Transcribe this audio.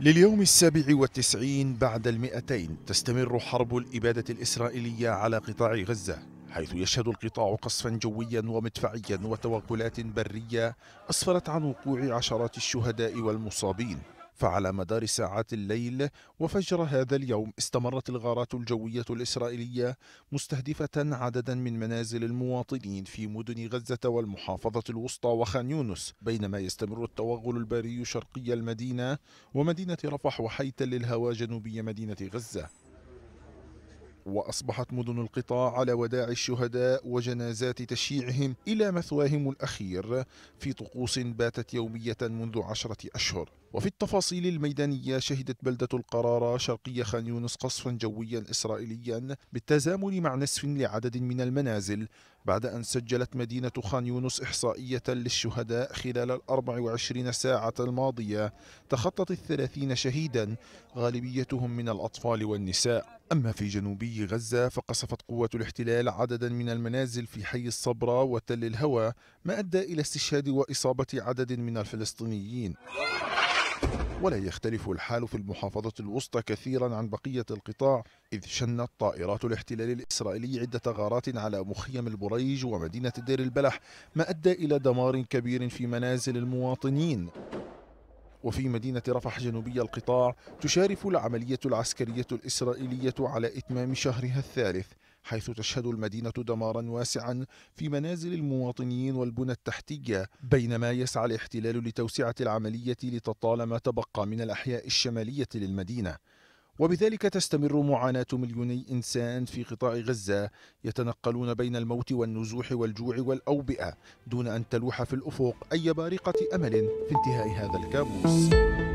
لليوم السابع والتسعين بعد المئتين تستمر حرب الإبادة الإسرائيلية على قطاع غزة حيث يشهد القطاع قصفا جويا ومدفعيا وتوغلات برية أسفرت عن وقوع عشرات الشهداء والمصابين فعلى مدار ساعات الليل وفجر هذا اليوم استمرت الغارات الجوية الإسرائيلية مستهدفة عددا من منازل المواطنين في مدن غزة والمحافظة الوسطى وخان يونس بينما يستمر التوغل البري شرقي المدينة ومدينة رفح وحيتا للهوى جنوبي مدينة غزة وأصبحت مدن القطاع على وداع الشهداء وجنازات تشييعهم إلى مثواهم الأخير في طقوس باتت يومية منذ عشرة أشهر وفي التفاصيل الميدانية شهدت بلدة القرارة شرقية خان يونس قصفا جويا إسرائيليا بالتزامن مع نسف لعدد من المنازل بعد أن سجلت مدينة خان يونس إحصائية للشهداء خلال الأربع وعشرين ساعة الماضية تخطت الثلاثين شهيدا غالبيتهم من الأطفال والنساء أما في جنوبي غزة فقصفت قوة الاحتلال عددا من المنازل في حي الصبرة وتل الهوى ما أدى إلى استشهاد وإصابة عدد من الفلسطينيين ولا يختلف الحال في المحافظة الوسطى كثيرا عن بقية القطاع إذ شنت طائرات الاحتلال الإسرائيلي عدة غارات على مخيم البريج ومدينة دير البلح ما أدى إلى دمار كبير في منازل المواطنين وفي مدينة رفح جنوبي القطاع تشارف العملية العسكرية الإسرائيلية على إتمام شهرها الثالث حيث تشهد المدينة دمارا واسعا في منازل المواطنين والبنى التحتية بينما يسعى الاحتلال لتوسعة العملية ما تبقى من الأحياء الشمالية للمدينة وبذلك تستمر معاناة مليوني إنسان في قطاع غزة يتنقلون بين الموت والنزوح والجوع والأوبئة دون أن تلوح في الأفق أي بارقة أمل في انتهاء هذا الكابوس